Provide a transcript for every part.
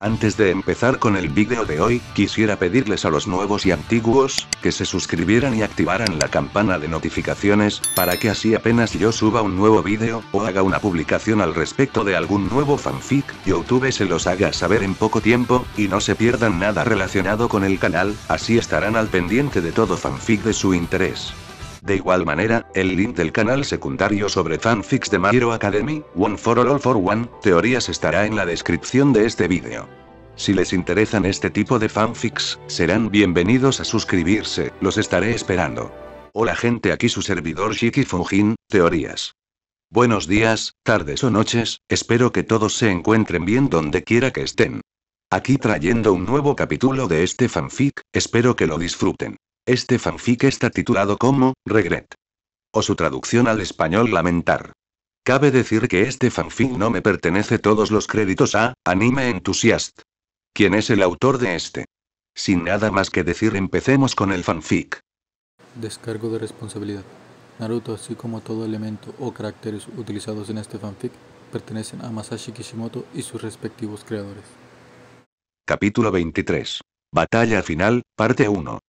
Antes de empezar con el vídeo de hoy, quisiera pedirles a los nuevos y antiguos, que se suscribieran y activaran la campana de notificaciones, para que así apenas yo suba un nuevo vídeo, o haga una publicación al respecto de algún nuevo fanfic, Youtube se los haga saber en poco tiempo, y no se pierdan nada relacionado con el canal, así estarán al pendiente de todo fanfic de su interés. De igual manera, el link del canal secundario sobre fanfics de My Academy, One for All All for One, teorías estará en la descripción de este vídeo. Si les interesan este tipo de fanfics, serán bienvenidos a suscribirse, los estaré esperando. Hola gente aquí su servidor Shiki Fujin, teorías. Buenos días, tardes o noches, espero que todos se encuentren bien donde quiera que estén. Aquí trayendo un nuevo capítulo de este fanfic, espero que lo disfruten. Este fanfic está titulado como Regret. O su traducción al español lamentar. Cabe decir que este fanfic no me pertenece todos los créditos a Anime Enthusiast. ¿Quién es el autor de este? Sin nada más que decir, empecemos con el fanfic. Descargo de responsabilidad. Naruto, así como todo elemento o caracteres utilizados en este fanfic, pertenecen a Masashi Kishimoto y sus respectivos creadores. Capítulo 23. Batalla final, parte 1.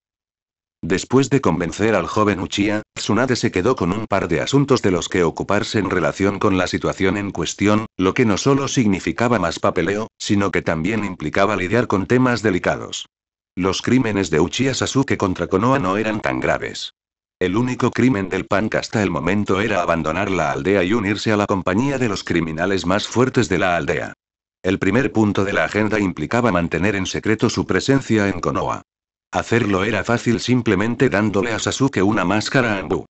Después de convencer al joven Uchiha, Tsunade se quedó con un par de asuntos de los que ocuparse en relación con la situación en cuestión, lo que no solo significaba más papeleo, sino que también implicaba lidiar con temas delicados. Los crímenes de Uchiha Sasuke contra Konoha no eran tan graves. El único crimen del punk hasta el momento era abandonar la aldea y unirse a la compañía de los criminales más fuertes de la aldea. El primer punto de la agenda implicaba mantener en secreto su presencia en Konoha. Hacerlo era fácil simplemente dándole a Sasuke una máscara Anbu.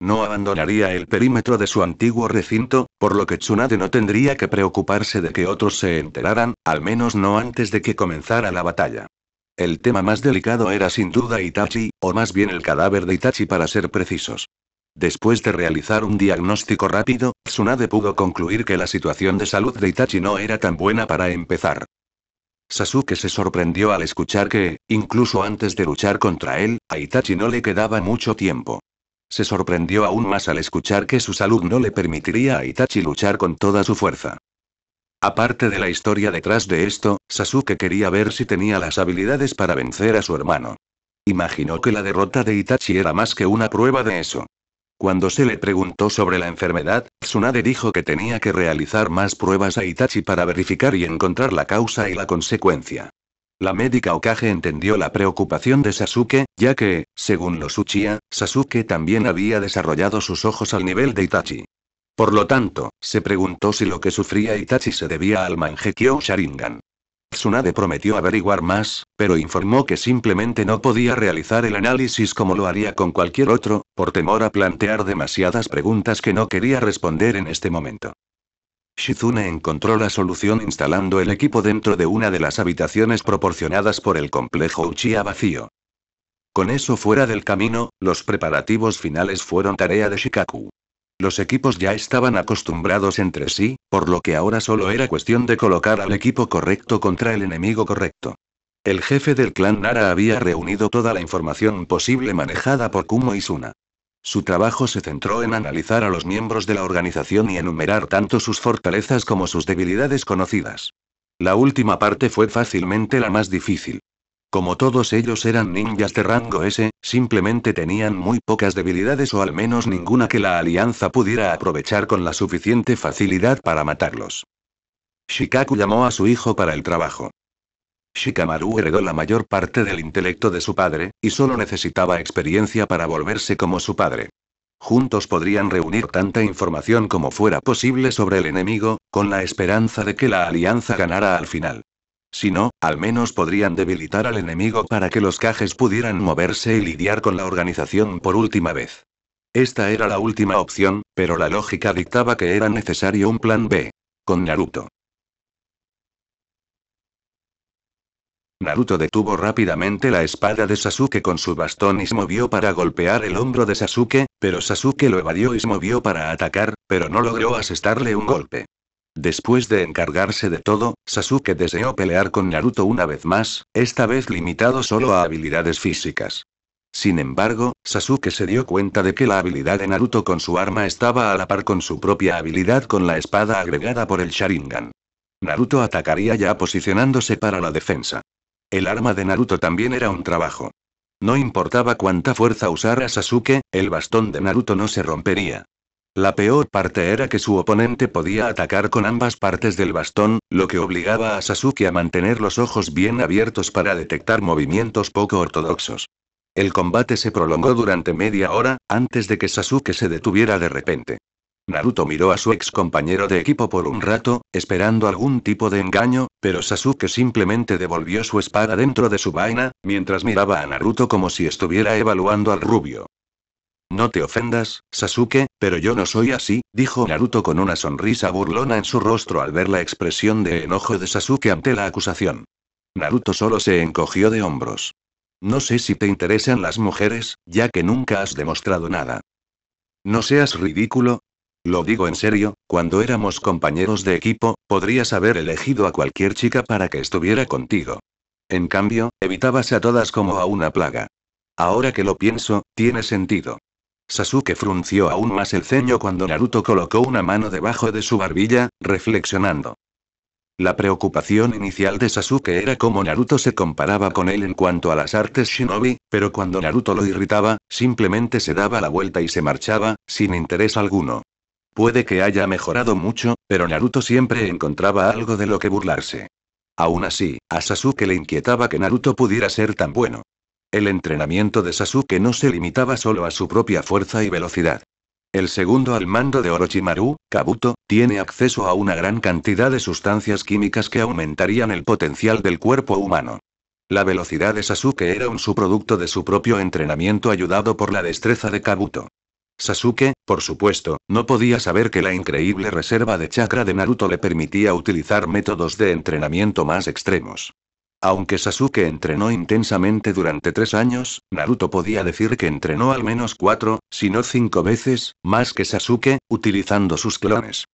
No abandonaría el perímetro de su antiguo recinto, por lo que Tsunade no tendría que preocuparse de que otros se enteraran, al menos no antes de que comenzara la batalla. El tema más delicado era sin duda Itachi, o más bien el cadáver de Itachi para ser precisos. Después de realizar un diagnóstico rápido, Tsunade pudo concluir que la situación de salud de Itachi no era tan buena para empezar. Sasuke se sorprendió al escuchar que, incluso antes de luchar contra él, a Itachi no le quedaba mucho tiempo. Se sorprendió aún más al escuchar que su salud no le permitiría a Itachi luchar con toda su fuerza. Aparte de la historia detrás de esto, Sasuke quería ver si tenía las habilidades para vencer a su hermano. Imaginó que la derrota de Itachi era más que una prueba de eso. Cuando se le preguntó sobre la enfermedad, Tsunade dijo que tenía que realizar más pruebas a Itachi para verificar y encontrar la causa y la consecuencia. La médica Okage entendió la preocupación de Sasuke, ya que, según los Uchiha, Sasuke también había desarrollado sus ojos al nivel de Itachi. Por lo tanto, se preguntó si lo que sufría Itachi se debía al Mangekyo Sharingan. Tsunade prometió averiguar más, pero informó que simplemente no podía realizar el análisis como lo haría con cualquier otro, por temor a plantear demasiadas preguntas que no quería responder en este momento. Shizune encontró la solución instalando el equipo dentro de una de las habitaciones proporcionadas por el complejo Uchiha vacío. Con eso fuera del camino, los preparativos finales fueron tarea de Shikaku. Los equipos ya estaban acostumbrados entre sí, por lo que ahora solo era cuestión de colocar al equipo correcto contra el enemigo correcto. El jefe del clan Nara había reunido toda la información posible manejada por Kumo y Suna. Su trabajo se centró en analizar a los miembros de la organización y enumerar tanto sus fortalezas como sus debilidades conocidas. La última parte fue fácilmente la más difícil. Como todos ellos eran ninjas de rango S, simplemente tenían muy pocas debilidades o al menos ninguna que la alianza pudiera aprovechar con la suficiente facilidad para matarlos. Shikaku llamó a su hijo para el trabajo. Shikamaru heredó la mayor parte del intelecto de su padre, y solo necesitaba experiencia para volverse como su padre. Juntos podrían reunir tanta información como fuera posible sobre el enemigo, con la esperanza de que la alianza ganara al final. Si no, al menos podrían debilitar al enemigo para que los cajes pudieran moverse y lidiar con la organización por última vez. Esta era la última opción, pero la lógica dictaba que era necesario un plan B. Con Naruto. Naruto detuvo rápidamente la espada de Sasuke con su bastón y se movió para golpear el hombro de Sasuke, pero Sasuke lo evadió y se movió para atacar, pero no logró asestarle un golpe. Después de encargarse de todo, Sasuke deseó pelear con Naruto una vez más, esta vez limitado solo a habilidades físicas. Sin embargo, Sasuke se dio cuenta de que la habilidad de Naruto con su arma estaba a la par con su propia habilidad con la espada agregada por el Sharingan. Naruto atacaría ya posicionándose para la defensa. El arma de Naruto también era un trabajo. No importaba cuánta fuerza usara Sasuke, el bastón de Naruto no se rompería. La peor parte era que su oponente podía atacar con ambas partes del bastón, lo que obligaba a Sasuke a mantener los ojos bien abiertos para detectar movimientos poco ortodoxos. El combate se prolongó durante media hora, antes de que Sasuke se detuviera de repente. Naruto miró a su ex compañero de equipo por un rato, esperando algún tipo de engaño, pero Sasuke simplemente devolvió su espada dentro de su vaina, mientras miraba a Naruto como si estuviera evaluando al rubio. No te ofendas, Sasuke, pero yo no soy así, dijo Naruto con una sonrisa burlona en su rostro al ver la expresión de enojo de Sasuke ante la acusación. Naruto solo se encogió de hombros. No sé si te interesan las mujeres, ya que nunca has demostrado nada. No seas ridículo. Lo digo en serio, cuando éramos compañeros de equipo, podrías haber elegido a cualquier chica para que estuviera contigo. En cambio, evitabas a todas como a una plaga. Ahora que lo pienso, tiene sentido. Sasuke frunció aún más el ceño cuando Naruto colocó una mano debajo de su barbilla, reflexionando. La preocupación inicial de Sasuke era cómo Naruto se comparaba con él en cuanto a las artes shinobi, pero cuando Naruto lo irritaba, simplemente se daba la vuelta y se marchaba, sin interés alguno. Puede que haya mejorado mucho, pero Naruto siempre encontraba algo de lo que burlarse. Aún así, a Sasuke le inquietaba que Naruto pudiera ser tan bueno. El entrenamiento de Sasuke no se limitaba solo a su propia fuerza y velocidad. El segundo al mando de Orochimaru, Kabuto, tiene acceso a una gran cantidad de sustancias químicas que aumentarían el potencial del cuerpo humano. La velocidad de Sasuke era un subproducto de su propio entrenamiento ayudado por la destreza de Kabuto. Sasuke, por supuesto, no podía saber que la increíble reserva de chakra de Naruto le permitía utilizar métodos de entrenamiento más extremos. Aunque Sasuke entrenó intensamente durante tres años, Naruto podía decir que entrenó al menos cuatro, si no cinco veces, más que Sasuke, utilizando sus clones.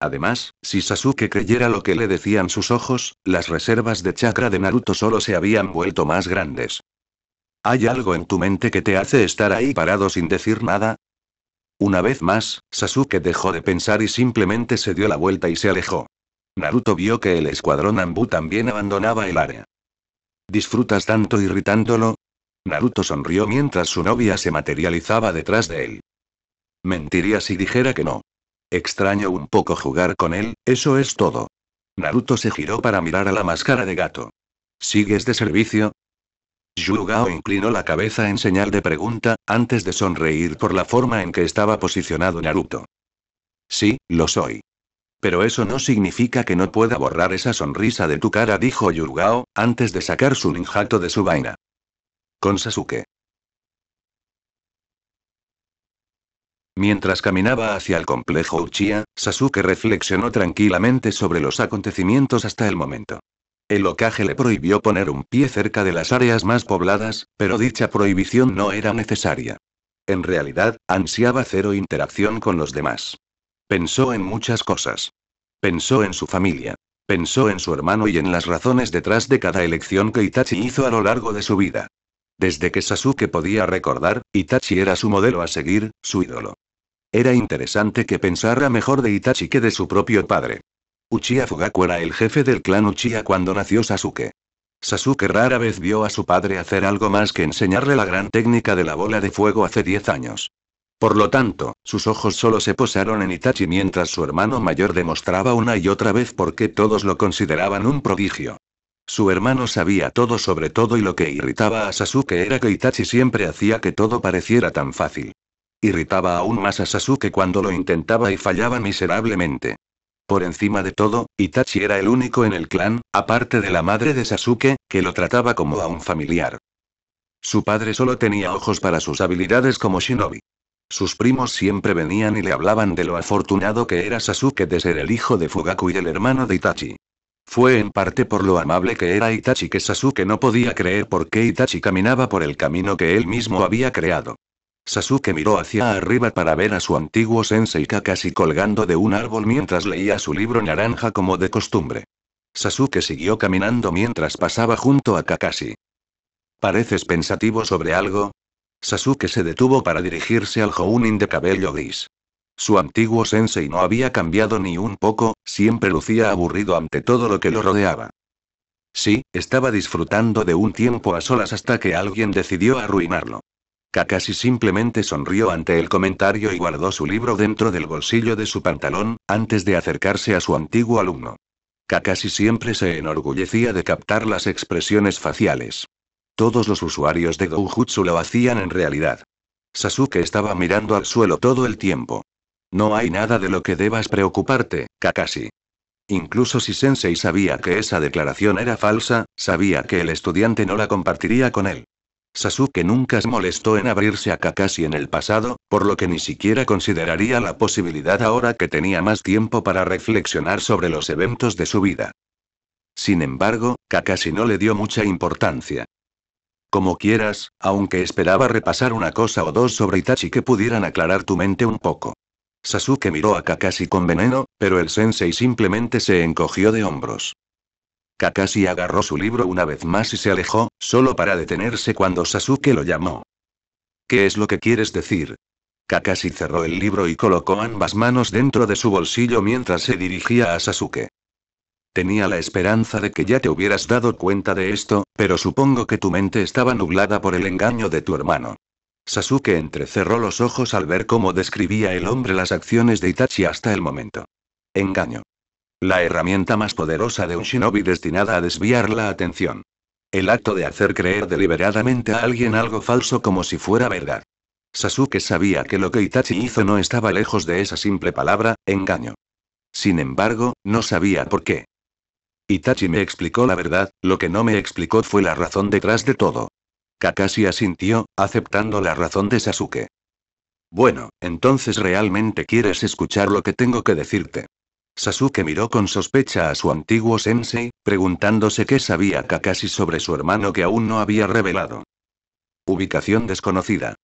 Además, si Sasuke creyera lo que le decían sus ojos, las reservas de chakra de Naruto solo se habían vuelto más grandes. ¿Hay algo en tu mente que te hace estar ahí parado sin decir nada? Una vez más, Sasuke dejó de pensar y simplemente se dio la vuelta y se alejó. Naruto vio que el escuadrón Anbu también abandonaba el área. ¿Disfrutas tanto irritándolo? Naruto sonrió mientras su novia se materializaba detrás de él. Mentiría si dijera que no. Extraño un poco jugar con él, eso es todo. Naruto se giró para mirar a la máscara de gato. ¿Sigues de servicio? Yugao inclinó la cabeza en señal de pregunta, antes de sonreír por la forma en que estaba posicionado Naruto. Sí, lo soy. Pero eso no significa que no pueda borrar esa sonrisa de tu cara, dijo Yurgao, antes de sacar su ninjato de su vaina. Con Sasuke. Mientras caminaba hacia el complejo Uchiha, Sasuke reflexionó tranquilamente sobre los acontecimientos hasta el momento. El ocaje le prohibió poner un pie cerca de las áreas más pobladas, pero dicha prohibición no era necesaria. En realidad, ansiaba cero interacción con los demás. Pensó en muchas cosas. Pensó en su familia. Pensó en su hermano y en las razones detrás de cada elección que Itachi hizo a lo largo de su vida. Desde que Sasuke podía recordar, Itachi era su modelo a seguir, su ídolo. Era interesante que pensara mejor de Itachi que de su propio padre. Uchiha Fugaku era el jefe del clan Uchiha cuando nació Sasuke. Sasuke rara vez vio a su padre hacer algo más que enseñarle la gran técnica de la bola de fuego hace 10 años. Por lo tanto, sus ojos solo se posaron en Itachi mientras su hermano mayor demostraba una y otra vez por qué todos lo consideraban un prodigio. Su hermano sabía todo sobre todo y lo que irritaba a Sasuke era que Itachi siempre hacía que todo pareciera tan fácil. Irritaba aún más a Sasuke cuando lo intentaba y fallaba miserablemente. Por encima de todo, Itachi era el único en el clan, aparte de la madre de Sasuke, que lo trataba como a un familiar. Su padre solo tenía ojos para sus habilidades como shinobi. Sus primos siempre venían y le hablaban de lo afortunado que era Sasuke de ser el hijo de Fugaku y el hermano de Itachi. Fue en parte por lo amable que era Itachi que Sasuke no podía creer por qué Itachi caminaba por el camino que él mismo había creado. Sasuke miró hacia arriba para ver a su antiguo sensei Kakashi colgando de un árbol mientras leía su libro naranja como de costumbre. Sasuke siguió caminando mientras pasaba junto a Kakashi. ¿Pareces pensativo sobre algo? Sasuke se detuvo para dirigirse al Jounin de cabello gris. Su antiguo sensei no había cambiado ni un poco, siempre lucía aburrido ante todo lo que lo rodeaba. Sí, estaba disfrutando de un tiempo a solas hasta que alguien decidió arruinarlo. Kakashi simplemente sonrió ante el comentario y guardó su libro dentro del bolsillo de su pantalón, antes de acercarse a su antiguo alumno. Kakashi siempre se enorgullecía de captar las expresiones faciales. Todos los usuarios de Goujutsu lo hacían en realidad. Sasuke estaba mirando al suelo todo el tiempo. No hay nada de lo que debas preocuparte, Kakashi. Incluso si Sensei sabía que esa declaración era falsa, sabía que el estudiante no la compartiría con él. Sasuke nunca se molestó en abrirse a Kakashi en el pasado, por lo que ni siquiera consideraría la posibilidad ahora que tenía más tiempo para reflexionar sobre los eventos de su vida. Sin embargo, Kakashi no le dio mucha importancia. Como quieras, aunque esperaba repasar una cosa o dos sobre Itachi que pudieran aclarar tu mente un poco. Sasuke miró a Kakashi con veneno, pero el sensei simplemente se encogió de hombros. Kakashi agarró su libro una vez más y se alejó, solo para detenerse cuando Sasuke lo llamó. ¿Qué es lo que quieres decir? Kakashi cerró el libro y colocó ambas manos dentro de su bolsillo mientras se dirigía a Sasuke. Tenía la esperanza de que ya te hubieras dado cuenta de esto, pero supongo que tu mente estaba nublada por el engaño de tu hermano. Sasuke entrecerró los ojos al ver cómo describía el hombre las acciones de Itachi hasta el momento. Engaño. La herramienta más poderosa de un shinobi destinada a desviar la atención. El acto de hacer creer deliberadamente a alguien algo falso como si fuera verdad. Sasuke sabía que lo que Itachi hizo no estaba lejos de esa simple palabra, engaño. Sin embargo, no sabía por qué. Itachi me explicó la verdad, lo que no me explicó fue la razón detrás de todo. Kakashi asintió, aceptando la razón de Sasuke. Bueno, entonces realmente quieres escuchar lo que tengo que decirte. Sasuke miró con sospecha a su antiguo sensei, preguntándose qué sabía Kakashi sobre su hermano que aún no había revelado. Ubicación desconocida.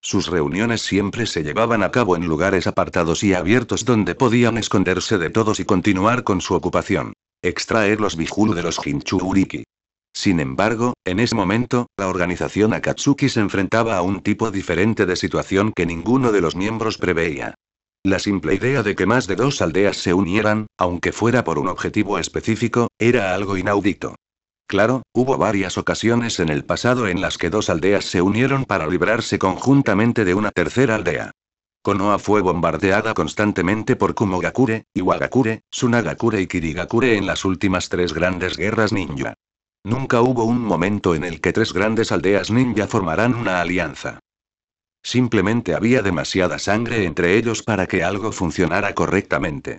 Sus reuniones siempre se llevaban a cabo en lugares apartados y abiertos donde podían esconderse de todos y continuar con su ocupación. Extraer los Bijulu de los Hinchuriki. Sin embargo, en ese momento, la organización Akatsuki se enfrentaba a un tipo diferente de situación que ninguno de los miembros preveía. La simple idea de que más de dos aldeas se unieran, aunque fuera por un objetivo específico, era algo inaudito. Claro, hubo varias ocasiones en el pasado en las que dos aldeas se unieron para librarse conjuntamente de una tercera aldea. Konoha fue bombardeada constantemente por Kumogakure, Iwagakure, Sunagakure y Kirigakure en las últimas tres grandes guerras ninja. Nunca hubo un momento en el que tres grandes aldeas ninja formaran una alianza. Simplemente había demasiada sangre entre ellos para que algo funcionara correctamente.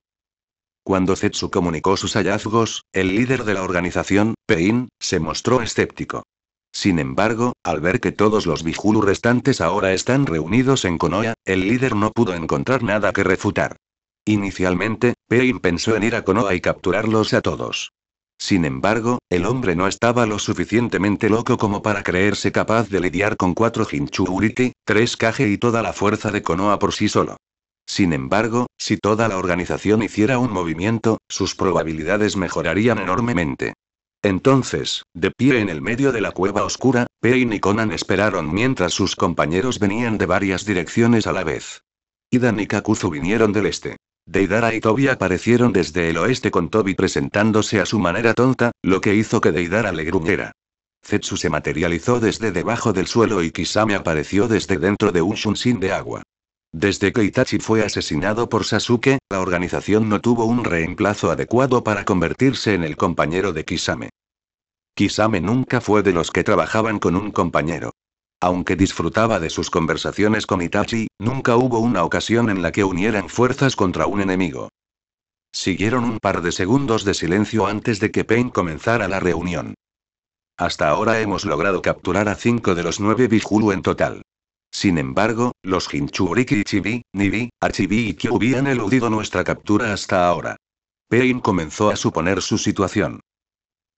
Cuando Zetsu comunicó sus hallazgos, el líder de la organización, Pein, se mostró escéptico. Sin embargo, al ver que todos los Bijulu restantes ahora están reunidos en Konoha, el líder no pudo encontrar nada que refutar. Inicialmente, Pein pensó en ir a Konoha y capturarlos a todos. Sin embargo, el hombre no estaba lo suficientemente loco como para creerse capaz de lidiar con cuatro Hinchuriti, tres Kage y toda la fuerza de Konoha por sí solo. Sin embargo, si toda la organización hiciera un movimiento, sus probabilidades mejorarían enormemente. Entonces, de pie en el medio de la cueva oscura, Pei y Conan esperaron mientras sus compañeros venían de varias direcciones a la vez. Idan y Kakuzu vinieron del este. Deidara y Toby aparecieron desde el oeste con Toby presentándose a su manera tonta, lo que hizo que Deidara le gruñera. Zetsu se materializó desde debajo del suelo y Kisame apareció desde dentro de un sin de agua. Desde que Itachi fue asesinado por Sasuke, la organización no tuvo un reemplazo adecuado para convertirse en el compañero de Kisame. Kisame nunca fue de los que trabajaban con un compañero. Aunque disfrutaba de sus conversaciones con Itachi, nunca hubo una ocasión en la que unieran fuerzas contra un enemigo. Siguieron un par de segundos de silencio antes de que Pain comenzara la reunión. Hasta ahora hemos logrado capturar a cinco de los nueve Bijulu en total. Sin embargo, los Jinchuriki Chibi, Nibi, Achibi y Kyubi han eludido nuestra captura hasta ahora. Pain comenzó a suponer su situación.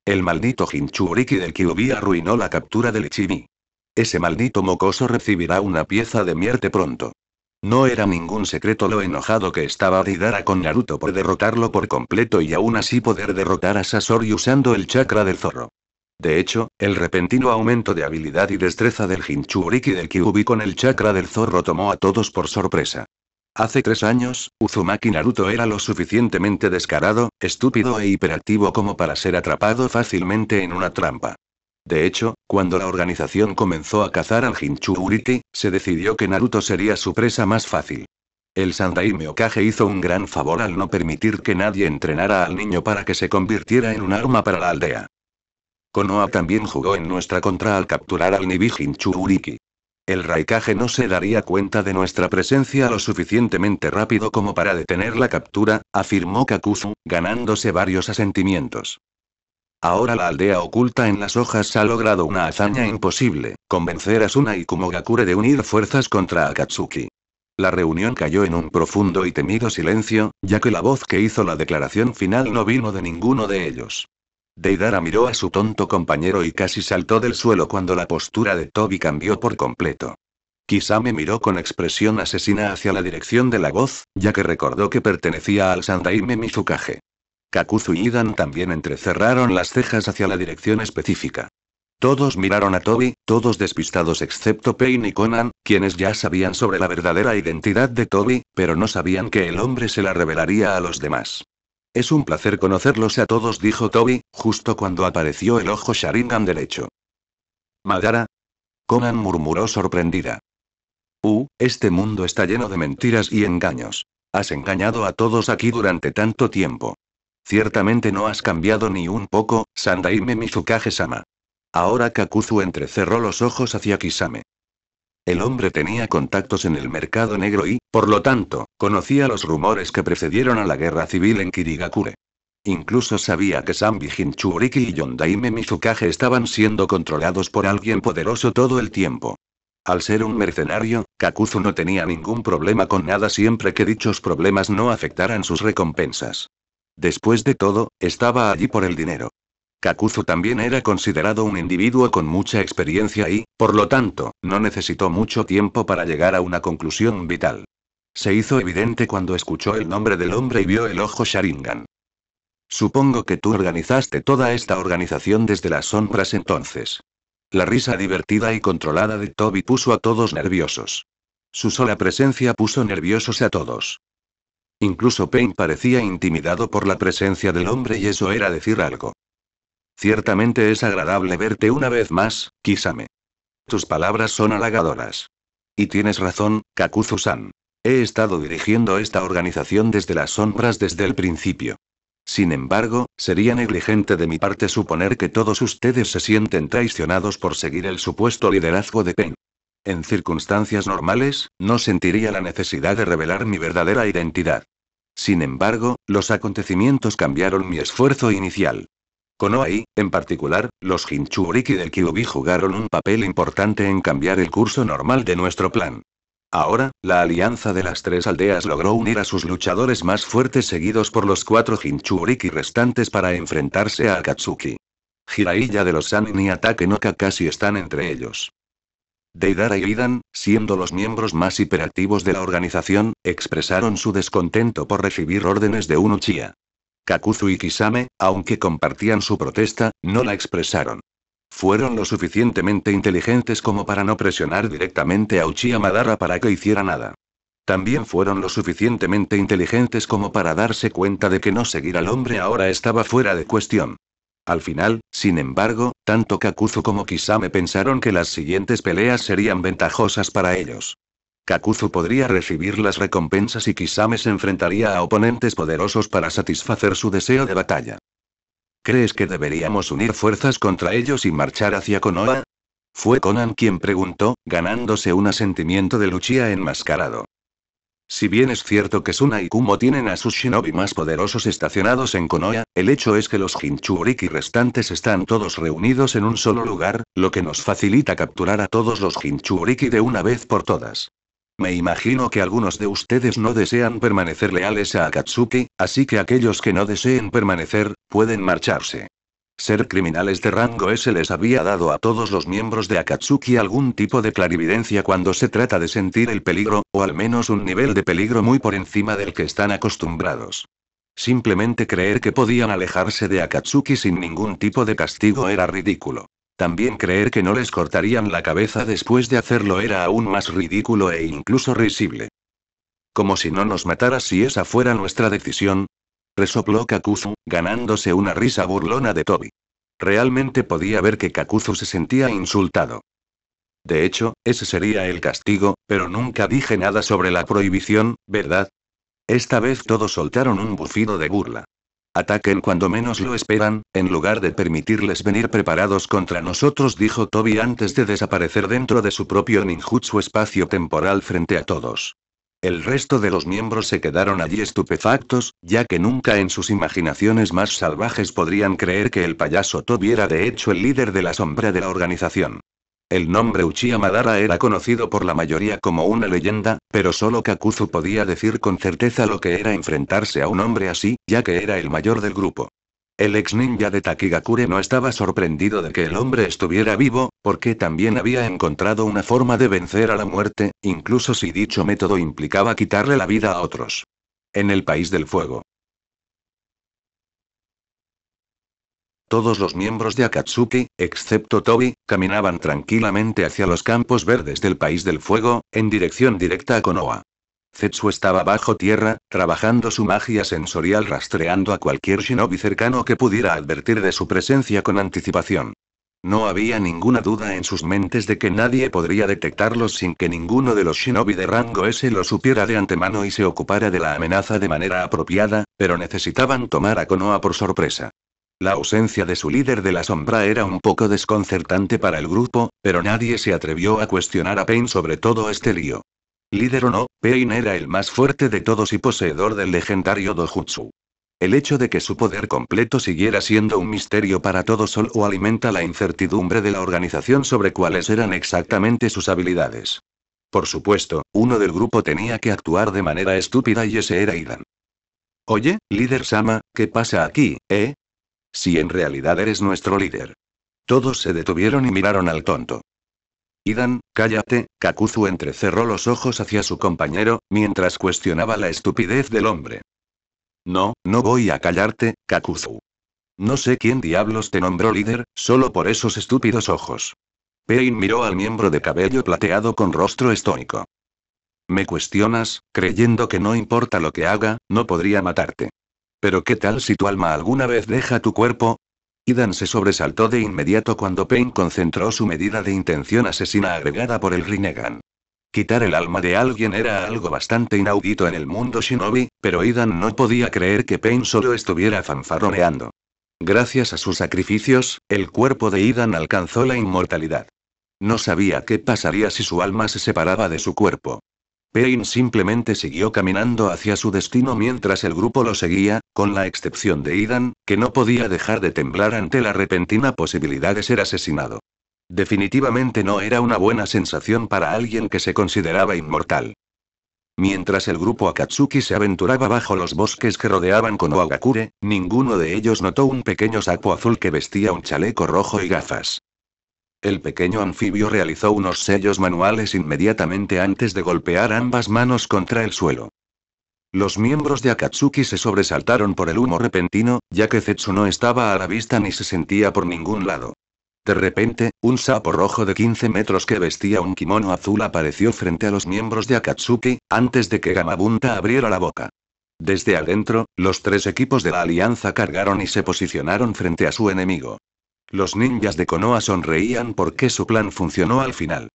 El maldito Hinchuriki del Kyubi arruinó la captura del Ichibi. Ese maldito mocoso recibirá una pieza de mierte pronto. No era ningún secreto lo enojado que estaba Deidara con Naruto por derrotarlo por completo y aún así poder derrotar a Sasori usando el chakra del zorro. De hecho, el repentino aumento de habilidad y destreza del Hinchuriki del Kyubi con el chakra del zorro tomó a todos por sorpresa. Hace tres años, Uzumaki Naruto era lo suficientemente descarado, estúpido e hiperactivo como para ser atrapado fácilmente en una trampa. De hecho, cuando la organización comenzó a cazar al Hinchuriki, se decidió que Naruto sería su presa más fácil. El Sandaime Okage hizo un gran favor al no permitir que nadie entrenara al niño para que se convirtiera en un arma para la aldea. Konoha también jugó en nuestra contra al capturar al Nibijin Chururiki. El Raikage no se daría cuenta de nuestra presencia lo suficientemente rápido como para detener la captura, afirmó Kakuzu, ganándose varios asentimientos. Ahora la aldea oculta en las hojas ha logrado una hazaña imposible, convencer a Suna y Kumogakure de unir fuerzas contra Akatsuki. La reunión cayó en un profundo y temido silencio, ya que la voz que hizo la declaración final no vino de ninguno de ellos. Deidara miró a su tonto compañero y casi saltó del suelo cuando la postura de Toby cambió por completo. Kisame miró con expresión asesina hacia la dirección de la voz, ya que recordó que pertenecía al Sandaime Mizukage. Kakuzu y Idan también entrecerraron las cejas hacia la dirección específica. Todos miraron a Toby, todos despistados excepto Payne y Conan, quienes ya sabían sobre la verdadera identidad de Toby, pero no sabían que el hombre se la revelaría a los demás. Es un placer conocerlos a todos, dijo Toby, justo cuando apareció el ojo Sharingan derecho. Madara. Conan murmuró sorprendida. Uh, este mundo está lleno de mentiras y engaños. Has engañado a todos aquí durante tanto tiempo. Ciertamente no has cambiado ni un poco, Sandaime Mizukage-sama. Ahora Kakuzu entrecerró los ojos hacia Kisame. El hombre tenía contactos en el mercado negro y, por lo tanto, conocía los rumores que precedieron a la guerra civil en Kirigakure. Incluso sabía que Sambi Hinchuriki y Yondaime Mizukage estaban siendo controlados por alguien poderoso todo el tiempo. Al ser un mercenario, Kakuzu no tenía ningún problema con nada siempre que dichos problemas no afectaran sus recompensas. Después de todo, estaba allí por el dinero. Kakuzu también era considerado un individuo con mucha experiencia y, por lo tanto, no necesitó mucho tiempo para llegar a una conclusión vital. Se hizo evidente cuando escuchó el nombre del hombre y vio el ojo Sharingan. Supongo que tú organizaste toda esta organización desde las sombras entonces. La risa divertida y controlada de Toby puso a todos nerviosos. Su sola presencia puso nerviosos a todos. Incluso Payne parecía intimidado por la presencia del hombre y eso era decir algo. Ciertamente es agradable verte una vez más, Kisame. Tus palabras son halagadoras. Y tienes razón, Kakuzu-san. He estado dirigiendo esta organización desde las sombras desde el principio. Sin embargo, sería negligente de mi parte suponer que todos ustedes se sienten traicionados por seguir el supuesto liderazgo de Pen. En circunstancias normales, no sentiría la necesidad de revelar mi verdadera identidad. Sin embargo, los acontecimientos cambiaron mi esfuerzo inicial. Konoha en particular, los Jinchuriki del Kyubi jugaron un papel importante en cambiar el curso normal de nuestro plan. Ahora, la alianza de las tres aldeas logró unir a sus luchadores más fuertes seguidos por los cuatro Jinchuriki restantes para enfrentarse a Akatsuki. Jiraiya de los Sanin y Atake no casi están entre ellos. Deidara y Idan, siendo los miembros más hiperactivos de la organización, expresaron su descontento por recibir órdenes de un Uchiha. Kakuzu y Kisame, aunque compartían su protesta, no la expresaron. Fueron lo suficientemente inteligentes como para no presionar directamente a Uchiha Madara para que hiciera nada. También fueron lo suficientemente inteligentes como para darse cuenta de que no seguir al hombre ahora estaba fuera de cuestión. Al final, sin embargo, tanto Kakuzu como Kisame pensaron que las siguientes peleas serían ventajosas para ellos. Kakuzu podría recibir las recompensas y Kisame se enfrentaría a oponentes poderosos para satisfacer su deseo de batalla. ¿Crees que deberíamos unir fuerzas contra ellos y marchar hacia Konoha? Fue Conan quien preguntó, ganándose un asentimiento de Luchia enmascarado. Si bien es cierto que Suna y Kumo tienen a sus shinobi más poderosos estacionados en Konoha, el hecho es que los Jinchuriki restantes están todos reunidos en un solo lugar, lo que nos facilita capturar a todos los Jinchuriki de una vez por todas. Me imagino que algunos de ustedes no desean permanecer leales a Akatsuki, así que aquellos que no deseen permanecer, pueden marcharse. Ser criminales de rango S les había dado a todos los miembros de Akatsuki algún tipo de clarividencia cuando se trata de sentir el peligro, o al menos un nivel de peligro muy por encima del que están acostumbrados. Simplemente creer que podían alejarse de Akatsuki sin ningún tipo de castigo era ridículo. También creer que no les cortarían la cabeza después de hacerlo era aún más ridículo e incluso risible. Como si no nos matara si esa fuera nuestra decisión. Resopló Kakuzu, ganándose una risa burlona de Toby. Realmente podía ver que Kakuzu se sentía insultado. De hecho, ese sería el castigo, pero nunca dije nada sobre la prohibición, ¿verdad? Esta vez todos soltaron un bufido de burla. Ataquen cuando menos lo esperan, en lugar de permitirles venir preparados contra nosotros, dijo Toby antes de desaparecer dentro de su propio ninjutsu espacio temporal frente a todos. El resto de los miembros se quedaron allí estupefactos, ya que nunca en sus imaginaciones más salvajes podrían creer que el payaso Toby era de hecho el líder de la sombra de la organización. El nombre Uchiha Madara era conocido por la mayoría como una leyenda, pero solo Kakuzu podía decir con certeza lo que era enfrentarse a un hombre así, ya que era el mayor del grupo. El ex ninja de Takigakure no estaba sorprendido de que el hombre estuviera vivo, porque también había encontrado una forma de vencer a la muerte, incluso si dicho método implicaba quitarle la vida a otros. En el País del Fuego. Todos los miembros de Akatsuki, excepto Toby, caminaban tranquilamente hacia los campos verdes del País del Fuego, en dirección directa a Konoha. Zetsu estaba bajo tierra, trabajando su magia sensorial rastreando a cualquier shinobi cercano que pudiera advertir de su presencia con anticipación. No había ninguna duda en sus mentes de que nadie podría detectarlos sin que ninguno de los shinobi de rango S lo supiera de antemano y se ocupara de la amenaza de manera apropiada, pero necesitaban tomar a Konoha por sorpresa. La ausencia de su líder de la sombra era un poco desconcertante para el grupo, pero nadie se atrevió a cuestionar a Pain sobre todo este lío. Líder o no, Payne era el más fuerte de todos y poseedor del legendario Dojutsu. El hecho de que su poder completo siguiera siendo un misterio para todos solo alimenta la incertidumbre de la organización sobre cuáles eran exactamente sus habilidades. Por supuesto, uno del grupo tenía que actuar de manera estúpida y ese era Idan. Oye, líder Sama, ¿qué pasa aquí, eh? Si en realidad eres nuestro líder. Todos se detuvieron y miraron al tonto. Idan, cállate, Kakuzu entrecerró los ojos hacia su compañero, mientras cuestionaba la estupidez del hombre. No, no voy a callarte, Kakuzu. No sé quién diablos te nombró líder, solo por esos estúpidos ojos. Pain miró al miembro de cabello plateado con rostro estónico. Me cuestionas, creyendo que no importa lo que haga, no podría matarte. Pero ¿qué tal si tu alma alguna vez deja tu cuerpo? Idan se sobresaltó de inmediato cuando Pain concentró su medida de intención asesina agregada por el Rinnegan. Quitar el alma de alguien era algo bastante inaudito en el mundo shinobi, pero Idan no podía creer que Pain solo estuviera fanfarroneando. Gracias a sus sacrificios, el cuerpo de Idan alcanzó la inmortalidad. No sabía qué pasaría si su alma se separaba de su cuerpo. Payne simplemente siguió caminando hacia su destino mientras el grupo lo seguía, con la excepción de Idan, que no podía dejar de temblar ante la repentina posibilidad de ser asesinado. Definitivamente no era una buena sensación para alguien que se consideraba inmortal. Mientras el grupo Akatsuki se aventuraba bajo los bosques que rodeaban con Konohagakure, ninguno de ellos notó un pequeño saco azul que vestía un chaleco rojo y gafas. El pequeño anfibio realizó unos sellos manuales inmediatamente antes de golpear ambas manos contra el suelo. Los miembros de Akatsuki se sobresaltaron por el humo repentino, ya que Zetsu no estaba a la vista ni se sentía por ningún lado. De repente, un sapo rojo de 15 metros que vestía un kimono azul apareció frente a los miembros de Akatsuki, antes de que Gamabunta abriera la boca. Desde adentro, los tres equipos de la alianza cargaron y se posicionaron frente a su enemigo. Los ninjas de Konoha sonreían porque su plan funcionó al final.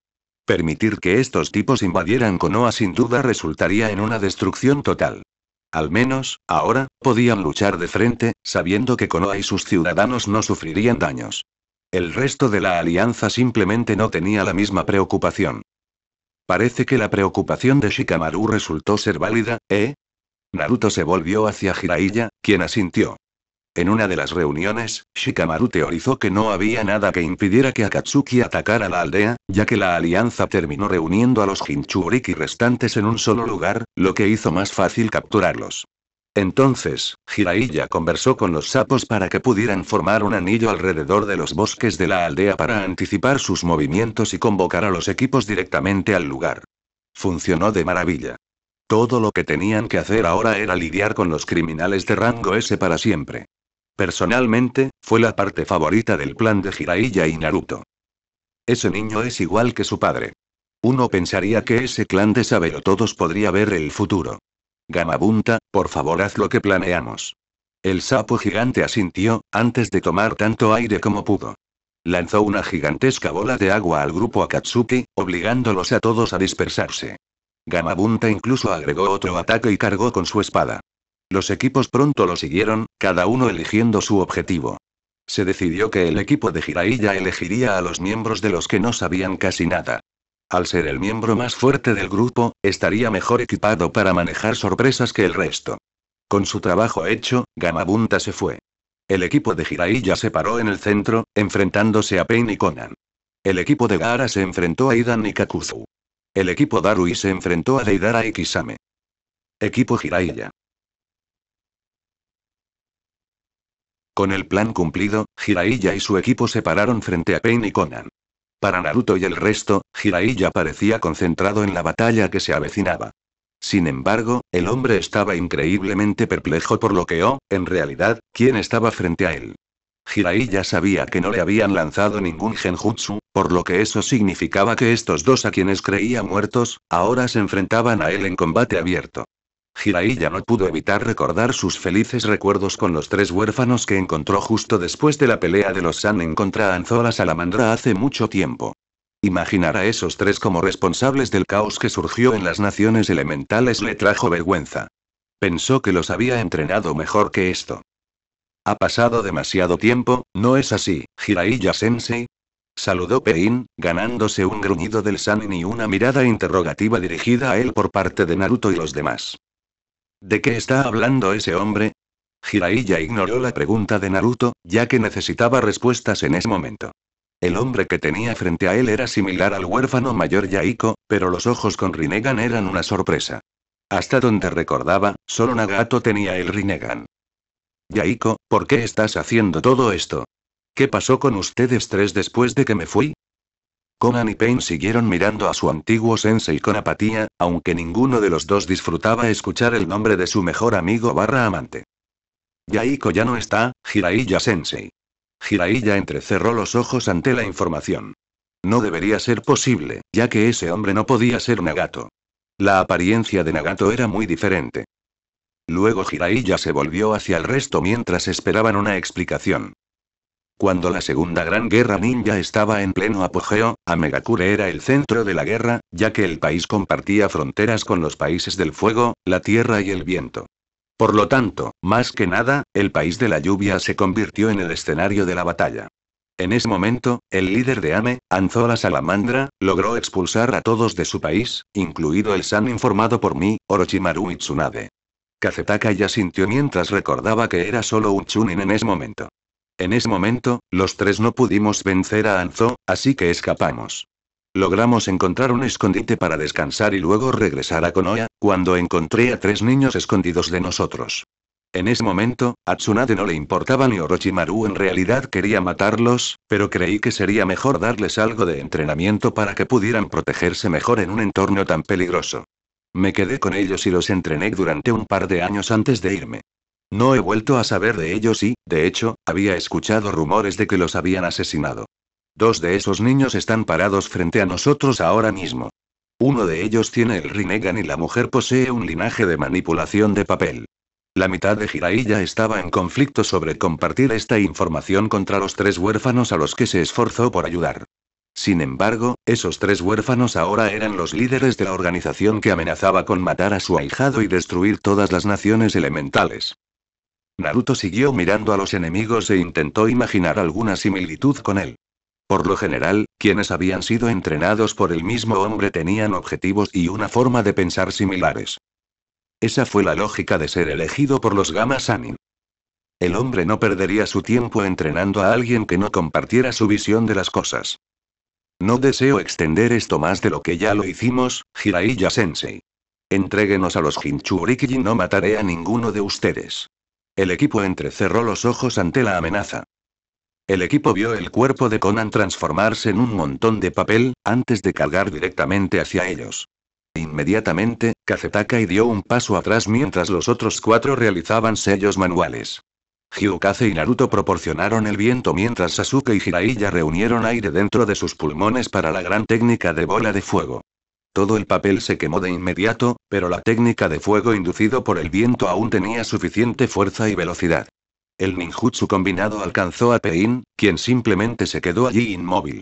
Permitir que estos tipos invadieran Konoha sin duda resultaría en una destrucción total. Al menos, ahora, podían luchar de frente, sabiendo que Konoha y sus ciudadanos no sufrirían daños. El resto de la alianza simplemente no tenía la misma preocupación. Parece que la preocupación de Shikamaru resultó ser válida, ¿eh? Naruto se volvió hacia Jiraiya, quien asintió. En una de las reuniones, Shikamaru teorizó que no había nada que impidiera que Akatsuki atacara la aldea, ya que la alianza terminó reuniendo a los Jinchuriki restantes en un solo lugar, lo que hizo más fácil capturarlos. Entonces, Hiraiya conversó con los sapos para que pudieran formar un anillo alrededor de los bosques de la aldea para anticipar sus movimientos y convocar a los equipos directamente al lugar. Funcionó de maravilla. Todo lo que tenían que hacer ahora era lidiar con los criminales de rango S para siempre. Personalmente, fue la parte favorita del plan de Jiraiya y Naruto. Ese niño es igual que su padre. Uno pensaría que ese clan de todos podría ver el futuro. Gamabunta, por favor haz lo que planeamos. El sapo gigante asintió, antes de tomar tanto aire como pudo. Lanzó una gigantesca bola de agua al grupo Akatsuki, obligándolos a todos a dispersarse. Gamabunta incluso agregó otro ataque y cargó con su espada. Los equipos pronto lo siguieron, cada uno eligiendo su objetivo. Se decidió que el equipo de Jiraiya elegiría a los miembros de los que no sabían casi nada. Al ser el miembro más fuerte del grupo, estaría mejor equipado para manejar sorpresas que el resto. Con su trabajo hecho, Gamabunta se fue. El equipo de Jiraiya se paró en el centro, enfrentándose a Pain y Conan. El equipo de Gaara se enfrentó a Idan y Kakuzu. El equipo Darui se enfrentó a Deidara y Kisame. Equipo Jiraiya. Con el plan cumplido, Jiraiya y su equipo se pararon frente a Pain y Conan. Para Naruto y el resto, Jiraiya parecía concentrado en la batalla que se avecinaba. Sin embargo, el hombre estaba increíblemente perplejo por lo que o, oh, en realidad, quién estaba frente a él. Jiraiya sabía que no le habían lanzado ningún genjutsu, por lo que eso significaba que estos dos a quienes creía muertos, ahora se enfrentaban a él en combate abierto. Hiraiya no pudo evitar recordar sus felices recuerdos con los tres huérfanos que encontró justo después de la pelea de los Sanen contra Anzola Salamandra hace mucho tiempo. Imaginar a esos tres como responsables del caos que surgió en las naciones elementales le trajo vergüenza. Pensó que los había entrenado mejor que esto. Ha pasado demasiado tiempo, ¿no es así, Jiraiya Sensei? Saludó Pein, ganándose un gruñido del Sanin y una mirada interrogativa dirigida a él por parte de Naruto y los demás. ¿De qué está hablando ese hombre? Jiraiya ignoró la pregunta de Naruto, ya que necesitaba respuestas en ese momento. El hombre que tenía frente a él era similar al huérfano mayor Yaiko, pero los ojos con Rinnegan eran una sorpresa. Hasta donde recordaba, solo Nagato tenía el Rinnegan. Yaiko, ¿por qué estás haciendo todo esto? ¿Qué pasó con ustedes tres después de que me fui? Conan y Payne siguieron mirando a su antiguo sensei con apatía, aunque ninguno de los dos disfrutaba escuchar el nombre de su mejor amigo barra amante. Yaiko ya no está, Jiraiya sensei. Jiraiya entrecerró los ojos ante la información. No debería ser posible, ya que ese hombre no podía ser Nagato. La apariencia de Nagato era muy diferente. Luego Jiraiya se volvió hacia el resto mientras esperaban una explicación. Cuando la Segunda Gran Guerra Ninja estaba en pleno apogeo, Amegakure era el centro de la guerra, ya que el país compartía fronteras con los países del fuego, la tierra y el viento. Por lo tanto, más que nada, el país de la lluvia se convirtió en el escenario de la batalla. En ese momento, el líder de Ame, Anzola Salamandra, logró expulsar a todos de su país, incluido el San informado por mí, Orochimaru y Tsunade. Kazetaka ya sintió mientras recordaba que era solo un Chunin en ese momento. En ese momento, los tres no pudimos vencer a Anzo, así que escapamos. Logramos encontrar un escondite para descansar y luego regresar a Konoha, cuando encontré a tres niños escondidos de nosotros. En ese momento, a Tsunade no le importaba ni Orochimaru en realidad quería matarlos, pero creí que sería mejor darles algo de entrenamiento para que pudieran protegerse mejor en un entorno tan peligroso. Me quedé con ellos y los entrené durante un par de años antes de irme. No he vuelto a saber de ellos y, de hecho, había escuchado rumores de que los habían asesinado. Dos de esos niños están parados frente a nosotros ahora mismo. Uno de ellos tiene el Rinnegan y la mujer posee un linaje de manipulación de papel. La mitad de Jiraiya estaba en conflicto sobre compartir esta información contra los tres huérfanos a los que se esforzó por ayudar. Sin embargo, esos tres huérfanos ahora eran los líderes de la organización que amenazaba con matar a su ahijado y destruir todas las naciones elementales. Naruto siguió mirando a los enemigos e intentó imaginar alguna similitud con él. Por lo general, quienes habían sido entrenados por el mismo hombre tenían objetivos y una forma de pensar similares. Esa fue la lógica de ser elegido por los Gama Sanin. El hombre no perdería su tiempo entrenando a alguien que no compartiera su visión de las cosas. No deseo extender esto más de lo que ya lo hicimos, hiraiya Sensei. Entréguenos a los Jinchuriki y no mataré a ninguno de ustedes. El equipo entrecerró los ojos ante la amenaza. El equipo vio el cuerpo de Conan transformarse en un montón de papel, antes de cargar directamente hacia ellos. Inmediatamente, Kazetaka y dio un paso atrás mientras los otros cuatro realizaban sellos manuales. Hyukaze y Naruto proporcionaron el viento mientras Sasuke y Jiraiya reunieron aire dentro de sus pulmones para la gran técnica de bola de fuego. Todo el papel se quemó de inmediato, pero la técnica de fuego inducido por el viento aún tenía suficiente fuerza y velocidad. El ninjutsu combinado alcanzó a Pein, quien simplemente se quedó allí inmóvil.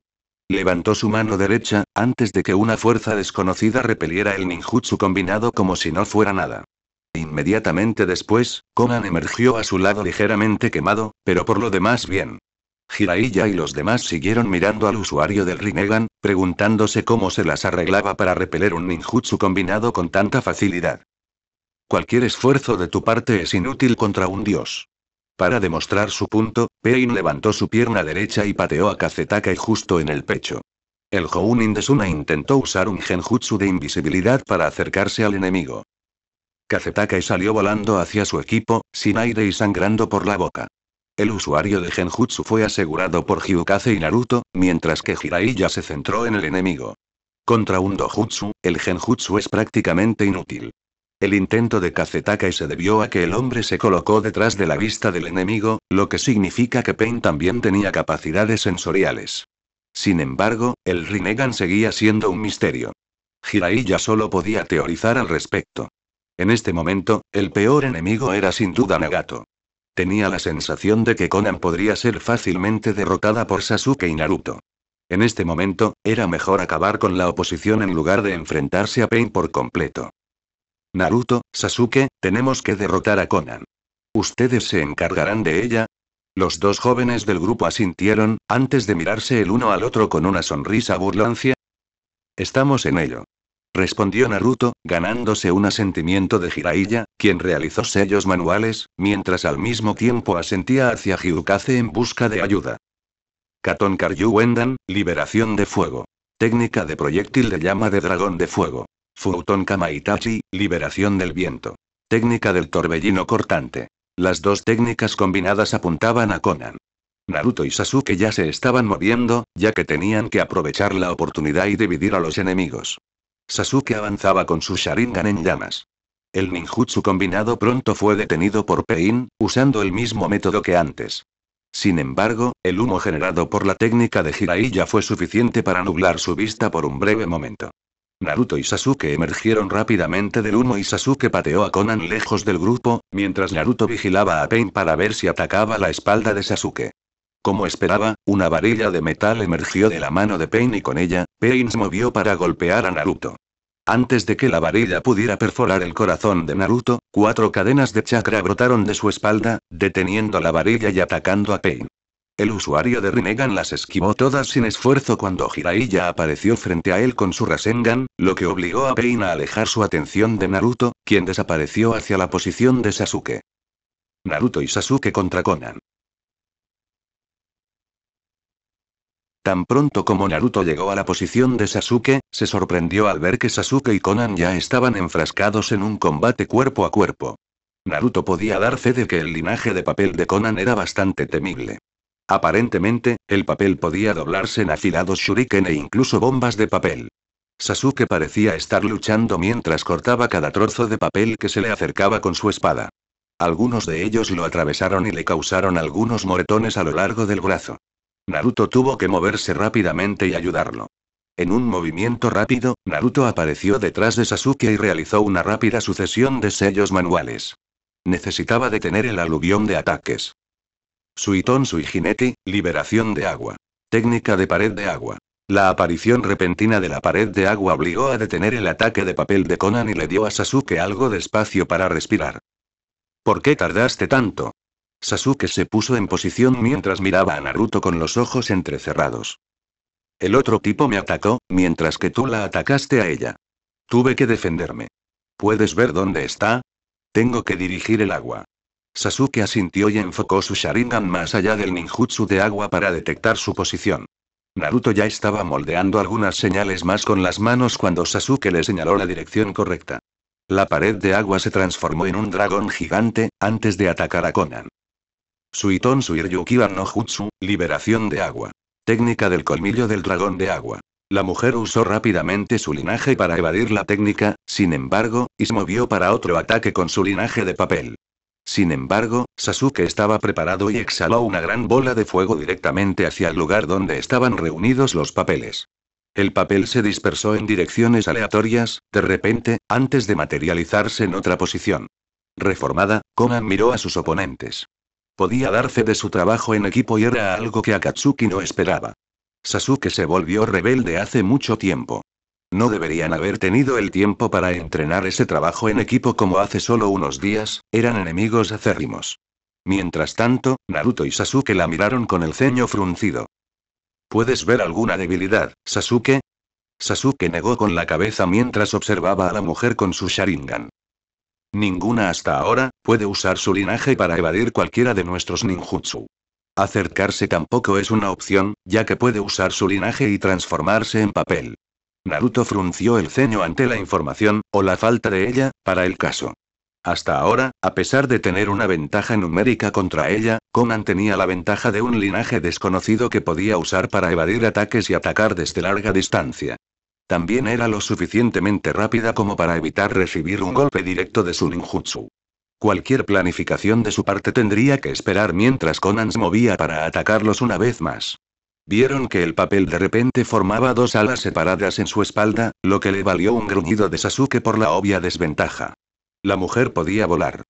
Levantó su mano derecha, antes de que una fuerza desconocida repeliera el ninjutsu combinado como si no fuera nada. Inmediatamente después, Conan emergió a su lado ligeramente quemado, pero por lo demás bien. Hiraiya y los demás siguieron mirando al usuario del Rinnegan, preguntándose cómo se las arreglaba para repeler un ninjutsu combinado con tanta facilidad. Cualquier esfuerzo de tu parte es inútil contra un dios. Para demostrar su punto, Pain levantó su pierna derecha y pateó a Kazetaka justo en el pecho. El Jounin de Suna intentó usar un genjutsu de invisibilidad para acercarse al enemigo. Kazetaka salió volando hacia su equipo, sin aire y sangrando por la boca. El usuario de Genjutsu fue asegurado por Hyukaze y Naruto, mientras que Jiraiya se centró en el enemigo. Contra un dojutsu, el genjutsu es prácticamente inútil. El intento de Kazetaka se debió a que el hombre se colocó detrás de la vista del enemigo, lo que significa que Pain también tenía capacidades sensoriales. Sin embargo, el Rinnegan seguía siendo un misterio. Jiraiya solo podía teorizar al respecto. En este momento, el peor enemigo era sin duda Nagato. Tenía la sensación de que Conan podría ser fácilmente derrotada por Sasuke y Naruto. En este momento, era mejor acabar con la oposición en lugar de enfrentarse a Pain por completo. Naruto, Sasuke, tenemos que derrotar a Conan. ¿Ustedes se encargarán de ella? Los dos jóvenes del grupo asintieron, antes de mirarse el uno al otro con una sonrisa burlancia. Estamos en ello respondió Naruto, ganándose un asentimiento de Jiraiya, quien realizó sellos manuales, mientras al mismo tiempo asentía hacia Hyukase en busca de ayuda. Katon Karyu Wendan, liberación de fuego. Técnica de proyectil de llama de dragón de fuego. Futon Kamaitachi, liberación del viento. Técnica del torbellino cortante. Las dos técnicas combinadas apuntaban a Conan. Naruto y Sasuke ya se estaban moviendo, ya que tenían que aprovechar la oportunidad y dividir a los enemigos. Sasuke avanzaba con su Sharingan en llamas. El ninjutsu combinado pronto fue detenido por Pain, usando el mismo método que antes. Sin embargo, el humo generado por la técnica de Jiraiya fue suficiente para nublar su vista por un breve momento. Naruto y Sasuke emergieron rápidamente del humo y Sasuke pateó a Conan lejos del grupo, mientras Naruto vigilaba a Pain para ver si atacaba la espalda de Sasuke. Como esperaba, una varilla de metal emergió de la mano de Pain y con ella, se movió para golpear a Naruto. Antes de que la varilla pudiera perforar el corazón de Naruto, cuatro cadenas de chakra brotaron de su espalda, deteniendo la varilla y atacando a Pain. El usuario de Rinnegan las esquivó todas sin esfuerzo cuando Jiraiya apareció frente a él con su Rasengan, lo que obligó a Pain a alejar su atención de Naruto, quien desapareció hacia la posición de Sasuke. Naruto y Sasuke contra Conan. Tan pronto como Naruto llegó a la posición de Sasuke, se sorprendió al ver que Sasuke y Conan ya estaban enfrascados en un combate cuerpo a cuerpo. Naruto podía dar fe de que el linaje de papel de Conan era bastante temible. Aparentemente, el papel podía doblarse en afilados shuriken e incluso bombas de papel. Sasuke parecía estar luchando mientras cortaba cada trozo de papel que se le acercaba con su espada. Algunos de ellos lo atravesaron y le causaron algunos moretones a lo largo del brazo. Naruto tuvo que moverse rápidamente y ayudarlo. En un movimiento rápido, Naruto apareció detrás de Sasuke y realizó una rápida sucesión de sellos manuales. Necesitaba detener el aluvión de ataques. Suiton Suigineti, liberación de agua. Técnica de pared de agua. La aparición repentina de la pared de agua obligó a detener el ataque de papel de Conan y le dio a Sasuke algo de espacio para respirar. ¿Por qué tardaste tanto? Sasuke se puso en posición mientras miraba a Naruto con los ojos entrecerrados. El otro tipo me atacó, mientras que tú la atacaste a ella. Tuve que defenderme. ¿Puedes ver dónde está? Tengo que dirigir el agua. Sasuke asintió y enfocó su Sharingan más allá del ninjutsu de agua para detectar su posición. Naruto ya estaba moldeando algunas señales más con las manos cuando Sasuke le señaló la dirección correcta. La pared de agua se transformó en un dragón gigante, antes de atacar a Conan. Suiton Suiryukiban no Jutsu, liberación de agua. Técnica del colmillo del dragón de agua. La mujer usó rápidamente su linaje para evadir la técnica, sin embargo, y se movió para otro ataque con su linaje de papel. Sin embargo, Sasuke estaba preparado y exhaló una gran bola de fuego directamente hacia el lugar donde estaban reunidos los papeles. El papel se dispersó en direcciones aleatorias, de repente, antes de materializarse en otra posición. Reformada, Konan miró a sus oponentes. Podía darse de su trabajo en equipo y era algo que Akatsuki no esperaba. Sasuke se volvió rebelde hace mucho tiempo. No deberían haber tenido el tiempo para entrenar ese trabajo en equipo como hace solo unos días, eran enemigos acérrimos. Mientras tanto, Naruto y Sasuke la miraron con el ceño fruncido. ¿Puedes ver alguna debilidad, Sasuke? Sasuke negó con la cabeza mientras observaba a la mujer con su Sharingan ninguna hasta ahora, puede usar su linaje para evadir cualquiera de nuestros ninjutsu. Acercarse tampoco es una opción, ya que puede usar su linaje y transformarse en papel. Naruto frunció el ceño ante la información, o la falta de ella, para el caso. Hasta ahora, a pesar de tener una ventaja numérica contra ella, Conan tenía la ventaja de un linaje desconocido que podía usar para evadir ataques y atacar desde larga distancia. También era lo suficientemente rápida como para evitar recibir un golpe directo de su ninjutsu. Cualquier planificación de su parte tendría que esperar mientras Conan se movía para atacarlos una vez más. Vieron que el papel de repente formaba dos alas separadas en su espalda, lo que le valió un gruñido de Sasuke por la obvia desventaja. La mujer podía volar.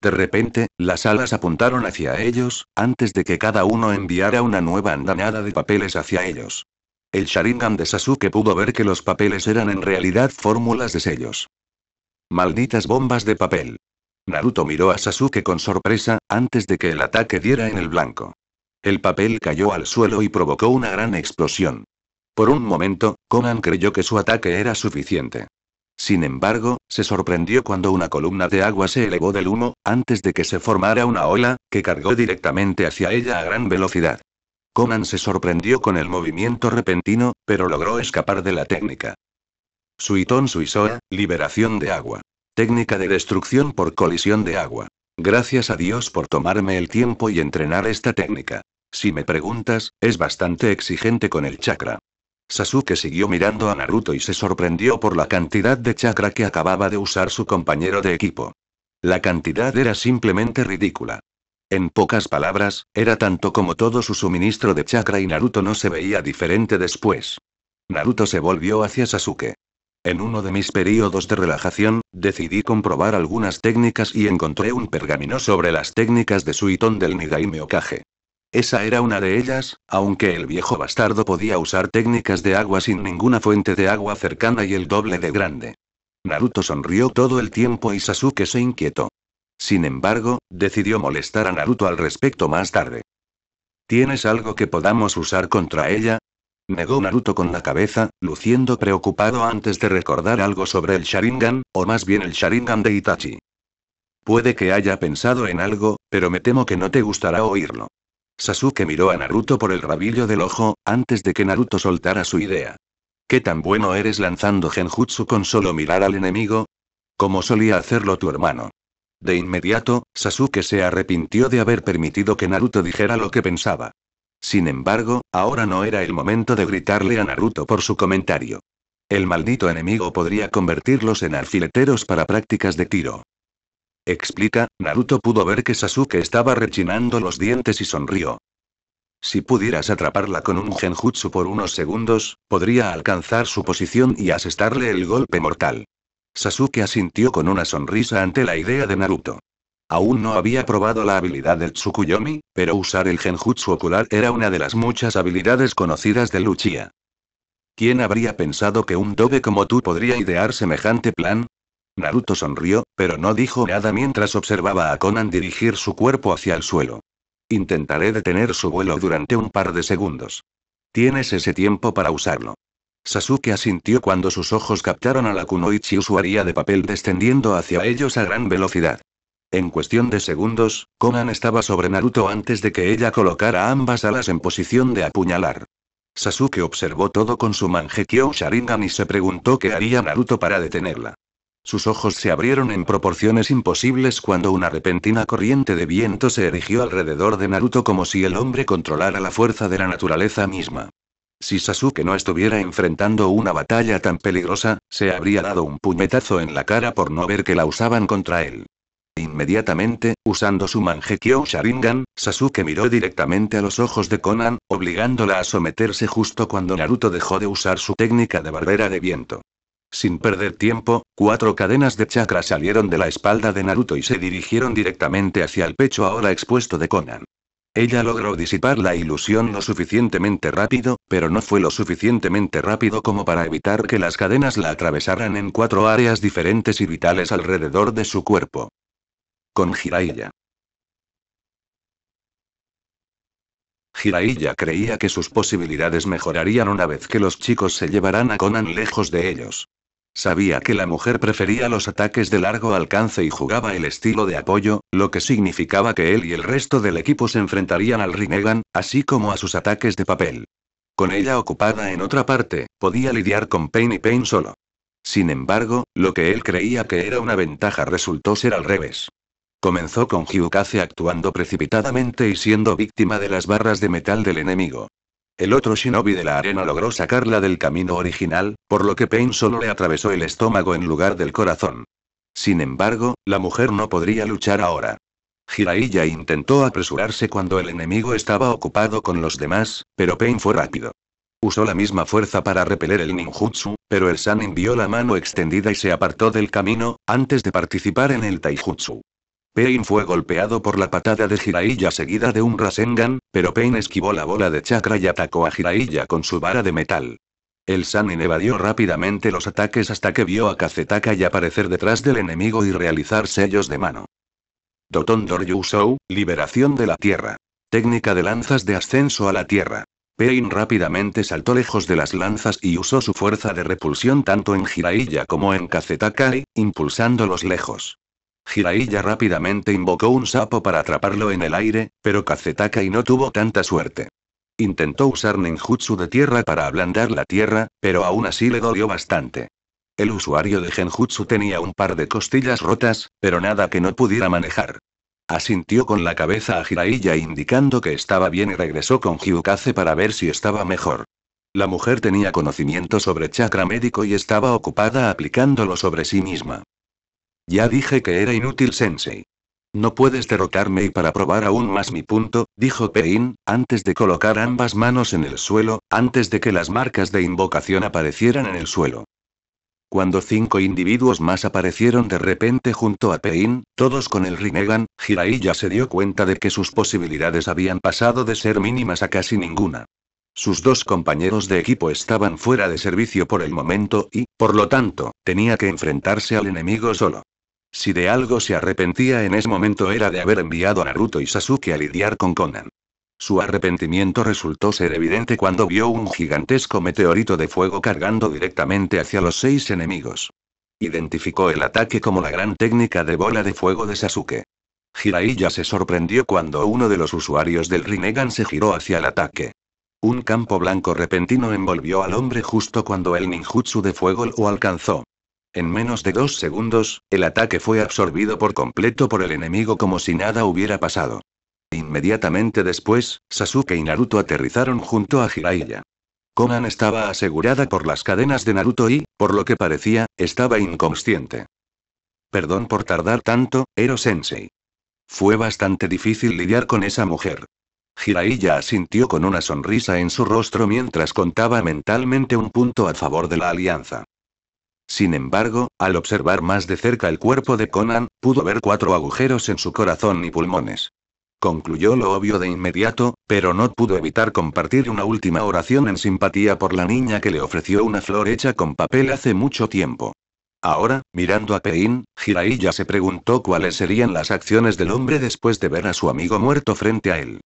De repente, las alas apuntaron hacia ellos, antes de que cada uno enviara una nueva andanada de papeles hacia ellos. El Sharingan de Sasuke pudo ver que los papeles eran en realidad fórmulas de sellos. Malditas bombas de papel. Naruto miró a Sasuke con sorpresa, antes de que el ataque diera en el blanco. El papel cayó al suelo y provocó una gran explosión. Por un momento, Conan creyó que su ataque era suficiente. Sin embargo, se sorprendió cuando una columna de agua se elevó del humo, antes de que se formara una ola, que cargó directamente hacia ella a gran velocidad. Conan se sorprendió con el movimiento repentino, pero logró escapar de la técnica. Suiton Suizoa, liberación de agua. Técnica de destrucción por colisión de agua. Gracias a Dios por tomarme el tiempo y entrenar esta técnica. Si me preguntas, es bastante exigente con el chakra. Sasuke siguió mirando a Naruto y se sorprendió por la cantidad de chakra que acababa de usar su compañero de equipo. La cantidad era simplemente ridícula. En pocas palabras, era tanto como todo su suministro de chakra y Naruto no se veía diferente después. Naruto se volvió hacia Sasuke. En uno de mis periodos de relajación, decidí comprobar algunas técnicas y encontré un pergamino sobre las técnicas de Suitón del Nigai Okage. Esa era una de ellas, aunque el viejo bastardo podía usar técnicas de agua sin ninguna fuente de agua cercana y el doble de grande. Naruto sonrió todo el tiempo y Sasuke se inquietó. Sin embargo, decidió molestar a Naruto al respecto más tarde. ¿Tienes algo que podamos usar contra ella? Negó Naruto con la cabeza, luciendo preocupado antes de recordar algo sobre el Sharingan, o más bien el Sharingan de Itachi. Puede que haya pensado en algo, pero me temo que no te gustará oírlo. Sasuke miró a Naruto por el rabillo del ojo, antes de que Naruto soltara su idea. ¿Qué tan bueno eres lanzando genjutsu con solo mirar al enemigo? Como solía hacerlo tu hermano. De inmediato, Sasuke se arrepintió de haber permitido que Naruto dijera lo que pensaba. Sin embargo, ahora no era el momento de gritarle a Naruto por su comentario. El maldito enemigo podría convertirlos en alfileteros para prácticas de tiro. Explica, Naruto pudo ver que Sasuke estaba rechinando los dientes y sonrió. Si pudieras atraparla con un genjutsu por unos segundos, podría alcanzar su posición y asestarle el golpe mortal. Sasuke asintió con una sonrisa ante la idea de Naruto. Aún no había probado la habilidad del Tsukuyomi, pero usar el genjutsu ocular era una de las muchas habilidades conocidas de Luchia. ¿Quién habría pensado que un dobe como tú podría idear semejante plan? Naruto sonrió, pero no dijo nada mientras observaba a Conan dirigir su cuerpo hacia el suelo. Intentaré detener su vuelo durante un par de segundos. Tienes ese tiempo para usarlo. Sasuke asintió cuando sus ojos captaron a la kunoichi usuaria de papel descendiendo hacia ellos a gran velocidad. En cuestión de segundos, Conan estaba sobre Naruto antes de que ella colocara ambas alas en posición de apuñalar. Sasuke observó todo con su Manjekyo Sharingan y se preguntó qué haría Naruto para detenerla. Sus ojos se abrieron en proporciones imposibles cuando una repentina corriente de viento se erigió alrededor de Naruto como si el hombre controlara la fuerza de la naturaleza misma. Si Sasuke no estuviera enfrentando una batalla tan peligrosa, se habría dado un puñetazo en la cara por no ver que la usaban contra él. Inmediatamente, usando su Mangekyo Sharingan, Sasuke miró directamente a los ojos de Conan, obligándola a someterse justo cuando Naruto dejó de usar su técnica de barbera de viento. Sin perder tiempo, cuatro cadenas de chakra salieron de la espalda de Naruto y se dirigieron directamente hacia el pecho ahora expuesto de Conan. Ella logró disipar la ilusión lo suficientemente rápido, pero no fue lo suficientemente rápido como para evitar que las cadenas la atravesaran en cuatro áreas diferentes y vitales alrededor de su cuerpo. Con Jiraiya. Jiraiya creía que sus posibilidades mejorarían una vez que los chicos se llevaran a Conan lejos de ellos. Sabía que la mujer prefería los ataques de largo alcance y jugaba el estilo de apoyo, lo que significaba que él y el resto del equipo se enfrentarían al Rinnegan, así como a sus ataques de papel. Con ella ocupada en otra parte, podía lidiar con Pain y Pain solo. Sin embargo, lo que él creía que era una ventaja resultó ser al revés. Comenzó con Hyukase actuando precipitadamente y siendo víctima de las barras de metal del enemigo. El otro shinobi de la arena logró sacarla del camino original, por lo que Pain solo le atravesó el estómago en lugar del corazón. Sin embargo, la mujer no podría luchar ahora. Jiraiya intentó apresurarse cuando el enemigo estaba ocupado con los demás, pero Pain fue rápido. Usó la misma fuerza para repeler el ninjutsu, pero el Sanin vio la mano extendida y se apartó del camino, antes de participar en el taijutsu. Pain fue golpeado por la patada de Jiraiya seguida de un Rasengan, pero Pain esquivó la bola de chakra y atacó a Jiraiya con su vara de metal. El Sanin evadió rápidamente los ataques hasta que vio a Kazetaka y aparecer detrás del enemigo y realizar sellos de mano. Doton Shou, liberación de la tierra. Técnica de lanzas de ascenso a la tierra. Pain rápidamente saltó lejos de las lanzas y usó su fuerza de repulsión tanto en Jiraiya como en Kazetaka, impulsándolos lejos. Hiraiya rápidamente invocó un sapo para atraparlo en el aire, pero Kazetaka no tuvo tanta suerte. Intentó usar nenjutsu de tierra para ablandar la tierra, pero aún así le dolió bastante. El usuario de genjutsu tenía un par de costillas rotas, pero nada que no pudiera manejar. Asintió con la cabeza a Hiraiya indicando que estaba bien y regresó con Hyukase para ver si estaba mejor. La mujer tenía conocimiento sobre chakra médico y estaba ocupada aplicándolo sobre sí misma. Ya dije que era inútil, Sensei. No puedes derrotarme y para probar aún más mi punto, dijo Pein, antes de colocar ambas manos en el suelo, antes de que las marcas de invocación aparecieran en el suelo. Cuando cinco individuos más aparecieron de repente junto a Pein, todos con el Rinnegan, Jiraiya se dio cuenta de que sus posibilidades habían pasado de ser mínimas a casi ninguna. Sus dos compañeros de equipo estaban fuera de servicio por el momento y, por lo tanto, tenía que enfrentarse al enemigo solo. Si de algo se arrepentía en ese momento era de haber enviado a Naruto y Sasuke a lidiar con Conan. Su arrepentimiento resultó ser evidente cuando vio un gigantesco meteorito de fuego cargando directamente hacia los seis enemigos. Identificó el ataque como la gran técnica de bola de fuego de Sasuke. Jiraiya se sorprendió cuando uno de los usuarios del Rinnegan se giró hacia el ataque. Un campo blanco repentino envolvió al hombre justo cuando el ninjutsu de fuego lo alcanzó. En menos de dos segundos, el ataque fue absorbido por completo por el enemigo como si nada hubiera pasado. Inmediatamente después, Sasuke y Naruto aterrizaron junto a Jiraiya. Konan estaba asegurada por las cadenas de Naruto y, por lo que parecía, estaba inconsciente. Perdón por tardar tanto, Ero-sensei. Fue bastante difícil lidiar con esa mujer. Jiraiya asintió con una sonrisa en su rostro mientras contaba mentalmente un punto a favor de la alianza. Sin embargo, al observar más de cerca el cuerpo de Conan, pudo ver cuatro agujeros en su corazón y pulmones. Concluyó lo obvio de inmediato, pero no pudo evitar compartir una última oración en simpatía por la niña que le ofreció una flor hecha con papel hace mucho tiempo. Ahora, mirando a Pain, Jiraiya se preguntó cuáles serían las acciones del hombre después de ver a su amigo muerto frente a él.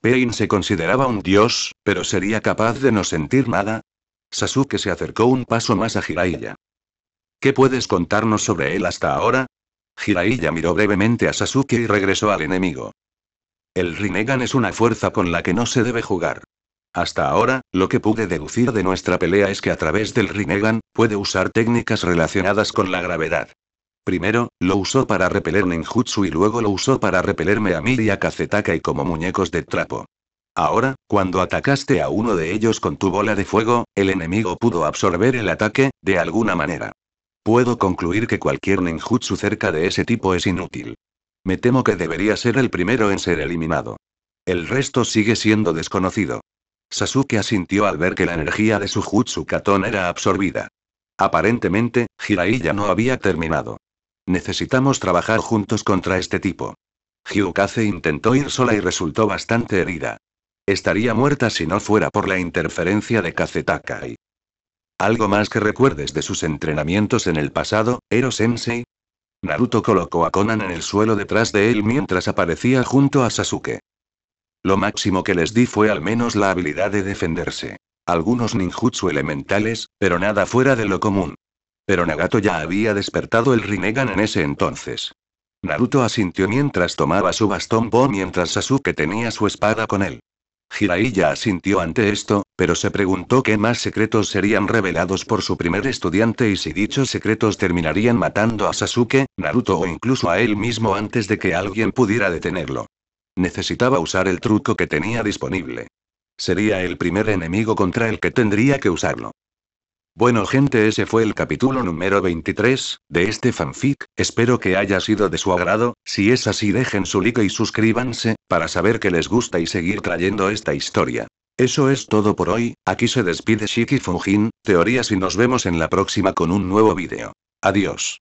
Pain se consideraba un dios, pero sería capaz de no sentir nada. Sasuke se acercó un paso más a Jiraiya. ¿Qué puedes contarnos sobre él hasta ahora? Jiraiya miró brevemente a Sasuke y regresó al enemigo. El Rinnegan es una fuerza con la que no se debe jugar. Hasta ahora, lo que pude deducir de nuestra pelea es que a través del Rinnegan, puede usar técnicas relacionadas con la gravedad. Primero, lo usó para repeler Ninjutsu y luego lo usó para repelerme a mí y a Kazetaka y como muñecos de trapo. Ahora, cuando atacaste a uno de ellos con tu bola de fuego, el enemigo pudo absorber el ataque, de alguna manera. Puedo concluir que cualquier ninjutsu cerca de ese tipo es inútil. Me temo que debería ser el primero en ser eliminado. El resto sigue siendo desconocido. Sasuke asintió al ver que la energía de su jutsu Katon era absorbida. Aparentemente, Jiraiya ya no había terminado. Necesitamos trabajar juntos contra este tipo. jiukaze intentó ir sola y resultó bastante herida. Estaría muerta si no fuera por la interferencia de Kazetakai. ¿Algo más que recuerdes de sus entrenamientos en el pasado, Ero Sensei? Naruto colocó a Conan en el suelo detrás de él mientras aparecía junto a Sasuke. Lo máximo que les di fue al menos la habilidad de defenderse. Algunos ninjutsu elementales, pero nada fuera de lo común. Pero Nagato ya había despertado el Rinnegan en ese entonces. Naruto asintió mientras tomaba su bastón Bo mientras Sasuke tenía su espada con él. Jiraiya asintió ante esto, pero se preguntó qué más secretos serían revelados por su primer estudiante y si dichos secretos terminarían matando a Sasuke, Naruto o incluso a él mismo antes de que alguien pudiera detenerlo. Necesitaba usar el truco que tenía disponible. Sería el primer enemigo contra el que tendría que usarlo. Bueno gente ese fue el capítulo número 23, de este fanfic, espero que haya sido de su agrado, si es así dejen su like y suscríbanse, para saber que les gusta y seguir trayendo esta historia. Eso es todo por hoy, aquí se despide Shiki Fujin, teorías y nos vemos en la próxima con un nuevo vídeo. Adiós.